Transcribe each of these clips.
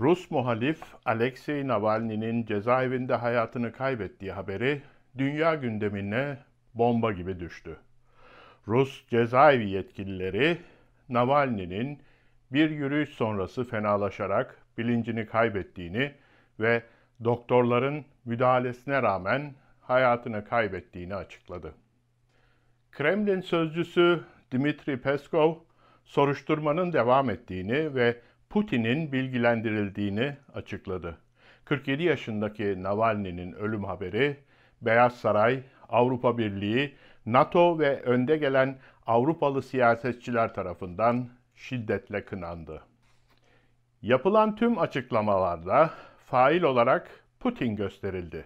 Rus muhalif Alexei Navalny'nin cezaevinde hayatını kaybettiği haberi dünya gündemine bomba gibi düştü. Rus cezaevi yetkilileri Navalny'nin bir yürüyüş sonrası fenalaşarak bilincini kaybettiğini ve doktorların müdahalesine rağmen hayatını kaybettiğini açıkladı. Kremlin sözcüsü Dmitri Peskov soruşturmanın devam ettiğini ve Putin'in bilgilendirildiğini açıkladı. 47 yaşındaki Navalny'nin ölüm haberi Beyaz Saray, Avrupa Birliği, NATO ve önde gelen Avrupalı siyasetçiler tarafından şiddetle kınandı. Yapılan tüm açıklamalarda fail olarak Putin gösterildi.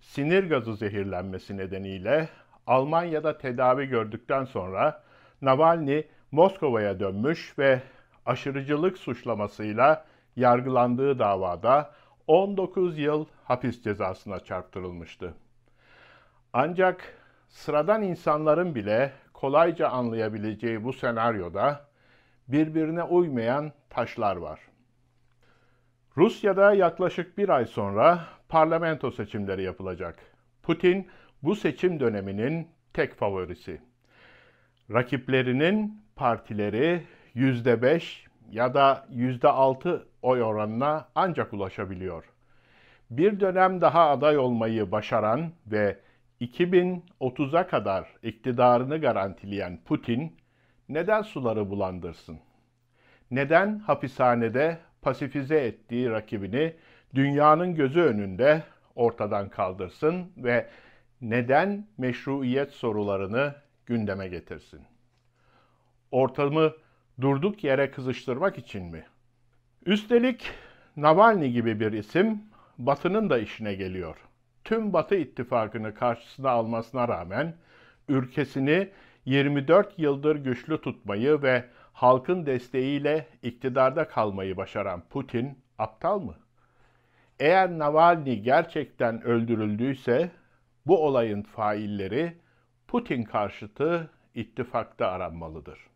Sinir gazı zehirlenmesi nedeniyle Almanya'da tedavi gördükten sonra Navalny Moskova'ya dönmüş ve aşırıcılık suçlamasıyla yargılandığı davada 19 yıl hapis cezasına çarptırılmıştı. Ancak sıradan insanların bile kolayca anlayabileceği bu senaryoda birbirine uymayan taşlar var. Rusya'da yaklaşık bir ay sonra parlamento seçimleri yapılacak. Putin bu seçim döneminin tek favorisi. Rakiplerinin partileri %5 ya da %6 oy oranına ancak ulaşabiliyor. Bir dönem daha aday olmayı başaran ve 2030'a kadar iktidarını garantileyen Putin neden suları bulandırsın? Neden hapishanede pasifize ettiği rakibini dünyanın gözü önünde ortadan kaldırsın ve neden meşruiyet sorularını gündeme getirsin? Ortamı durduk yere kızıştırmak için mi? Üstelik Navalny gibi bir isim Batı'nın da işine geliyor. Tüm Batı ittifakını karşısına almasına rağmen ülkesini 24 yıldır güçlü tutmayı ve halkın desteğiyle iktidarda kalmayı başaran Putin aptal mı? Eğer Navalny gerçekten öldürüldüyse bu olayın failleri Putin karşıtı ittifakta aranmalıdır.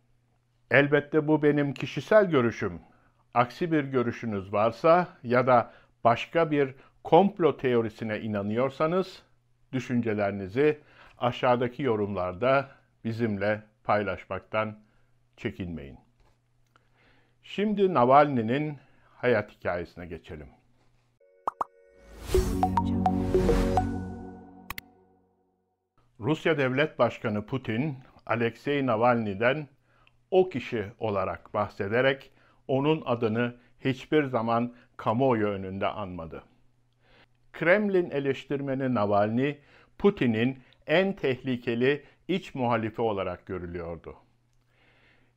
Elbette bu benim kişisel görüşüm. Aksi bir görüşünüz varsa ya da başka bir komplo teorisine inanıyorsanız düşüncelerinizi aşağıdaki yorumlarda bizimle paylaşmaktan çekinmeyin. Şimdi Navalny'nin hayat hikayesine geçelim. Rusya Devlet Başkanı Putin, Alexei Navalny'den o kişi olarak bahsederek onun adını hiçbir zaman kamuoyu önünde anmadı. Kremlin eleştirmeni Navalny, Putin'in en tehlikeli iç muhalifi olarak görülüyordu.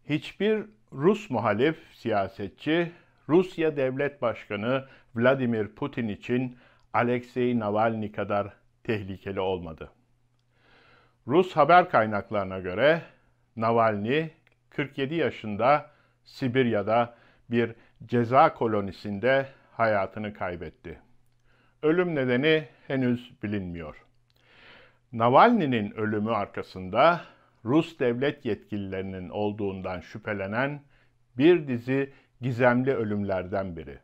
Hiçbir Rus muhalif siyasetçi, Rusya Devlet Başkanı Vladimir Putin için Alexei Navalny kadar tehlikeli olmadı. Rus haber kaynaklarına göre Navalny 47 yaşında Sibirya'da bir ceza kolonisinde hayatını kaybetti. Ölüm nedeni henüz bilinmiyor. Navalny'nin ölümü arkasında Rus devlet yetkililerinin olduğundan şüphelenen bir dizi gizemli ölümlerden biri.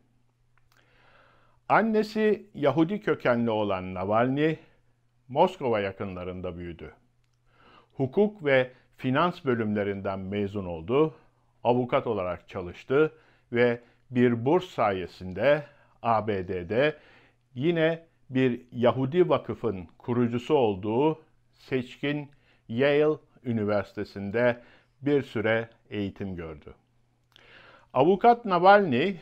Annesi Yahudi kökenli olan Navalny, Moskova yakınlarında büyüdü. Hukuk ve finans bölümlerinden mezun oldu, avukat olarak çalıştı ve bir burs sayesinde ABD'de yine bir Yahudi vakıfın kurucusu olduğu seçkin Yale Üniversitesi'nde bir süre eğitim gördü. Avukat Navalny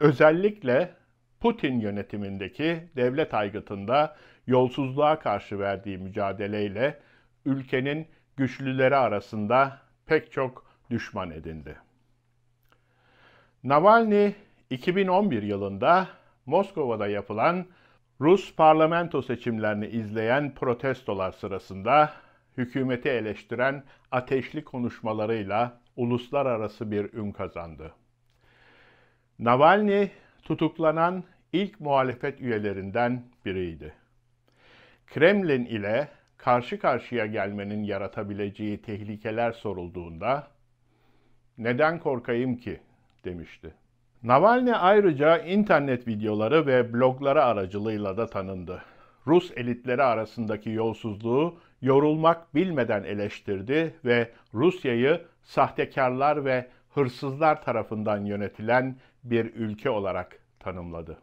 özellikle Putin yönetimindeki devlet aygıtında yolsuzluğa karşı verdiği mücadeleyle ülkenin güçlüleri arasında pek çok düşman edindi. Navalny 2011 yılında Moskova'da yapılan Rus parlamento seçimlerini izleyen protestolar sırasında hükümeti eleştiren ateşli konuşmalarıyla uluslararası bir ün kazandı. Navalny tutuklanan ilk muhalefet üyelerinden biriydi. Kremlin ile karşı karşıya gelmenin yaratabileceği tehlikeler sorulduğunda "Neden korkayım ki?" demişti. Navalny ayrıca internet videoları ve blogları aracılığıyla da tanındı. Rus elitleri arasındaki yolsuzluğu yorulmak bilmeden eleştirdi ve Rusya'yı sahtekarlar ve hırsızlar tarafından yönetilen bir ülke olarak tanımladı.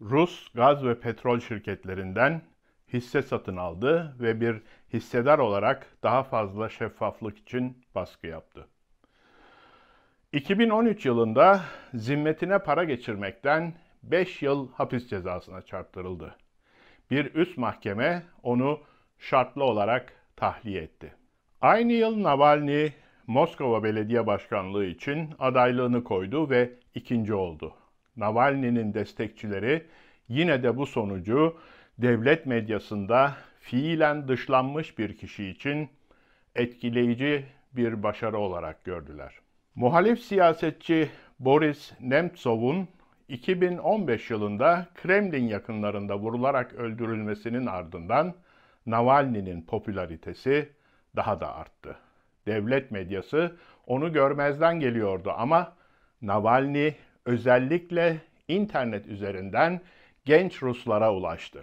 Rus gaz ve petrol şirketlerinden hisse satın aldı ve bir hissedar olarak daha fazla şeffaflık için baskı yaptı. 2013 yılında zimmetine para geçirmekten 5 yıl hapis cezasına çarptırıldı. Bir üst mahkeme onu şartlı olarak tahliye etti. Aynı yıl Navalny Moskova Belediye Başkanlığı için adaylığını koydu ve ikinci oldu. Navalny'nin destekçileri yine de bu sonucu devlet medyasında fiilen dışlanmış bir kişi için etkileyici bir başarı olarak gördüler. Muhalif siyasetçi Boris Nemtsov'un 2015 yılında Kremlin yakınlarında vurularak öldürülmesinin ardından Navalny'nin popülaritesi daha da arttı. Devlet medyası onu görmezden geliyordu ama Navalny özellikle internet üzerinden genç Ruslara ulaştı.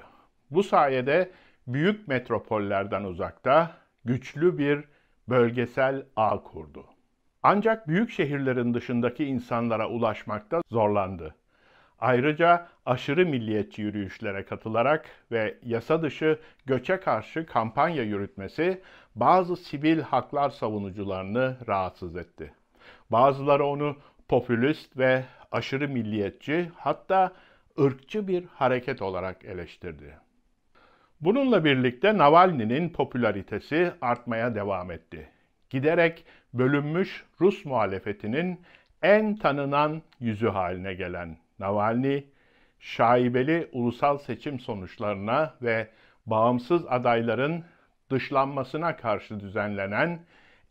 Bu sayede büyük metropollerden uzakta güçlü bir bölgesel ağ kurdu. Ancak büyük şehirlerin dışındaki insanlara ulaşmakta zorlandı. Ayrıca aşırı milliyetçi yürüyüşlere katılarak ve yasa dışı göçe karşı kampanya yürütmesi bazı sivil haklar savunucularını rahatsız etti. Bazıları onu popülist ve aşırı milliyetçi hatta ırkçı bir hareket olarak eleştirdi. Bununla birlikte Navalny'nin popülaritesi artmaya devam etti. Giderek bölünmüş Rus muhalefetinin en tanınan yüzü haline gelen Navalny, şaibeli ulusal seçim sonuçlarına ve bağımsız adayların dışlanmasına karşı düzenlenen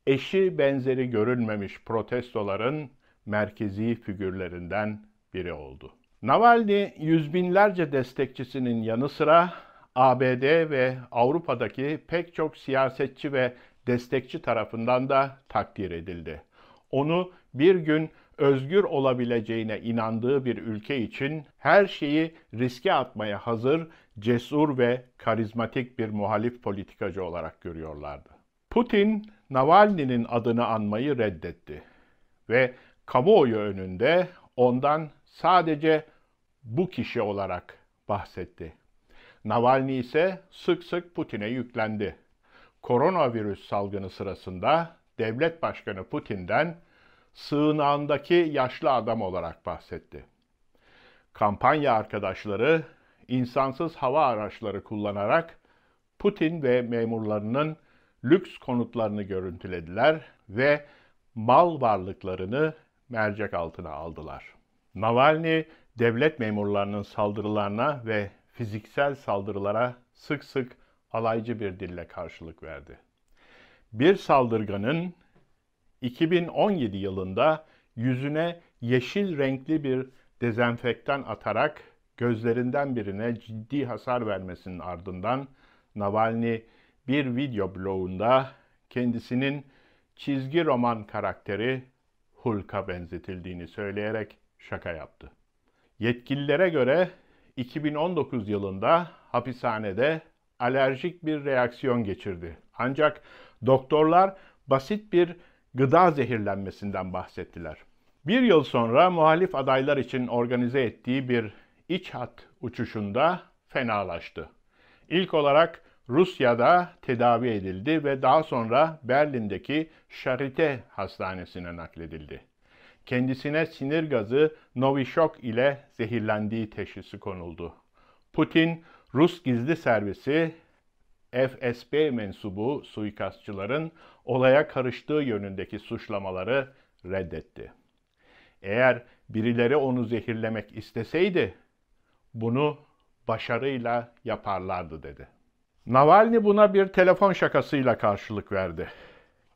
eşi benzeri görülmemiş protestoların merkezi figürlerinden biri oldu. Navalny yüz binlerce destekçisinin yanı sıra ABD ve Avrupa'daki pek çok siyasetçi ve destekçi tarafından da takdir edildi. Onu bir gün özgür olabileceğine inandığı bir ülke için her şeyi riske atmaya hazır, cesur ve karizmatik bir muhalif politikacı olarak görüyorlardı. Putin, Navalny'nin adını anmayı reddetti ve kamuoyu önünde ondan sadece bu kişi olarak bahsetti. Navalny ise sık sık Putin'e yüklendi. Koronavirüs salgını sırasında devlet başkanı Putin'den sığınağındaki yaşlı adam olarak bahsetti. Kampanya arkadaşları insansız hava araçları kullanarak Putin ve memurlarının lüks konutlarını görüntülediler ve mal varlıklarını mercek altına aldılar. Navalny devlet memurlarının saldırılarına ve fiziksel saldırılara sık sık alaycı bir dille karşılık verdi. Bir saldırganın 2017 yılında yüzüne yeşil renkli bir dezenfektan atarak gözlerinden birine ciddi hasar vermesinin ardından Navalny bir video bloğunda kendisinin çizgi roman karakteri Hulk'a benzetildiğini söyleyerek şaka yaptı. Yetkililere göre 2019 yılında hapishanede alerjik bir reaksiyon geçirdi. Ancak doktorlar basit bir gıda zehirlenmesinden bahsettiler. Bir yıl sonra muhalif adaylar için organize ettiği bir iç hat uçuşunda fenalaştı. İlk olarak Rusya'da tedavi edildi ve daha sonra Berlin'deki Charité Hastanesi'ne nakledildi kendisine sinir gazı Novichok ile zehirlendiği teşhisi konuldu. Putin, Rus gizli servisi FSB mensubu suikastçıların olaya karıştığı yönündeki suçlamaları reddetti. Eğer birileri onu zehirlemek isteseydi bunu başarıyla yaparlardı dedi. Navalny buna bir telefon şakasıyla karşılık verdi.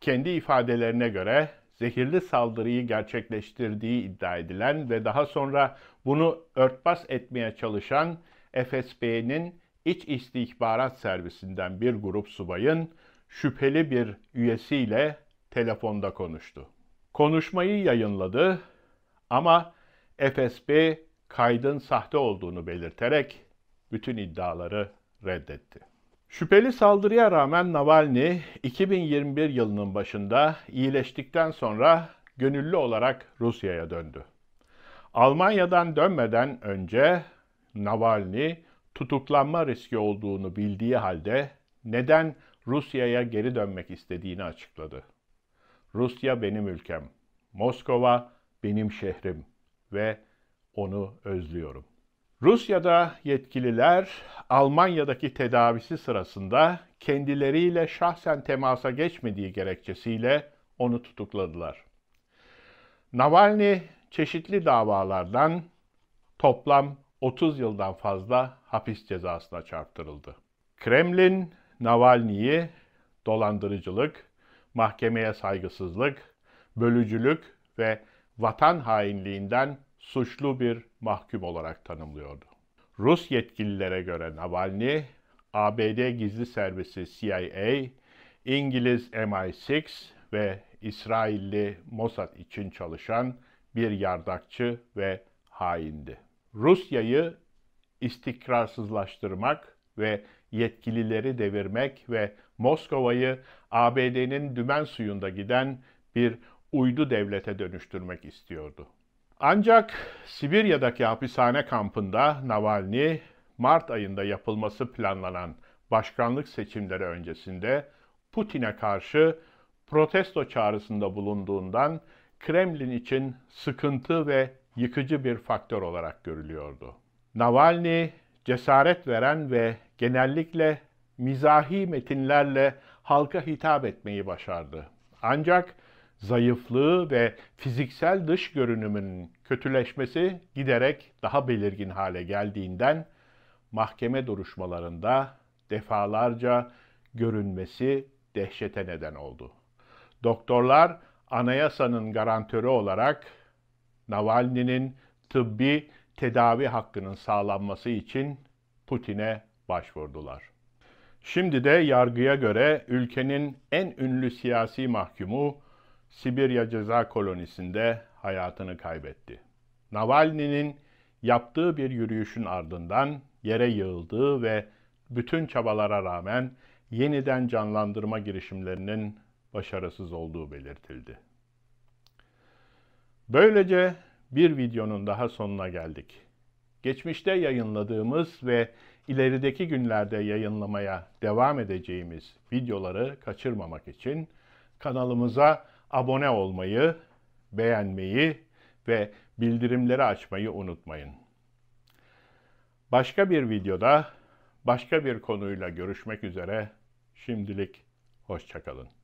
Kendi ifadelerine göre zehirli saldırıyı gerçekleştirdiği iddia edilen ve daha sonra bunu örtbas etmeye çalışan FSB'nin İç İstihbarat Servisinden bir grup subayın şüpheli bir üyesiyle telefonda konuştu. Konuşmayı yayınladı ama FSB kaydın sahte olduğunu belirterek bütün iddiaları reddetti. Şüpheli saldırıya rağmen Navalny 2021 yılının başında iyileştikten sonra gönüllü olarak Rusya'ya döndü. Almanya'dan dönmeden önce Navalny tutuklanma riski olduğunu bildiği halde neden Rusya'ya geri dönmek istediğini açıkladı. Rusya benim ülkem. Moskova benim şehrim ve onu özlüyorum. Rusya'da yetkililer Almanya'daki tedavisi sırasında kendileriyle şahsen temasa geçmediği gerekçesiyle onu tutukladılar. Navalny çeşitli davalardan toplam 30 yıldan fazla hapis cezasına çarptırıldı. Kremlin Navalny'yi dolandırıcılık, mahkemeye saygısızlık, bölücülük ve vatan hainliğinden suçlu bir mahkum olarak tanımlıyordu. Rus yetkililere göre Navalny, ABD gizli servisi CIA, İngiliz MI6 ve İsrailli Mossad için çalışan bir yardakçı ve haindi. Rusya'yı istikrarsızlaştırmak ve yetkilileri devirmek ve Moskova'yı ABD'nin dümen suyunda giden bir uydu devlete dönüştürmek istiyordu. Ancak Sibirya'daki hapishane kampında Navalny, Mart ayında yapılması planlanan başkanlık seçimleri öncesinde Putin'e karşı protesto çağrısında bulunduğundan Kremlin için sıkıntı ve yıkıcı bir faktör olarak görülüyordu. Navalny cesaret veren ve genellikle mizahi metinlerle halka hitap etmeyi başardı. Ancak zayıflığı ve fiziksel dış görünümünün kötüleşmesi giderek daha belirgin hale geldiğinden mahkeme duruşmalarında defalarca görünmesi dehşete neden oldu. Doktorlar anayasanın garantörü olarak Navalny'nin tıbbi tedavi hakkının sağlanması için Putin'e başvurdular. Şimdi de yargıya göre ülkenin en ünlü siyasi mahkumu Sibirya ceza kolonisinde hayatını kaybetti. Navalny'nin yaptığı bir yürüyüşün ardından yere yığıldığı ve bütün çabalara rağmen yeniden canlandırma girişimlerinin başarısız olduğu belirtildi. Böylece bir videonun daha sonuna geldik. Geçmişte yayınladığımız ve ilerideki günlerde yayınlamaya devam edeceğimiz videoları kaçırmamak için kanalımıza abone olmayı, beğenmeyi ve bildirimleri açmayı unutmayın. Başka bir videoda başka bir konuyla görüşmek üzere. Şimdilik hoşçakalın.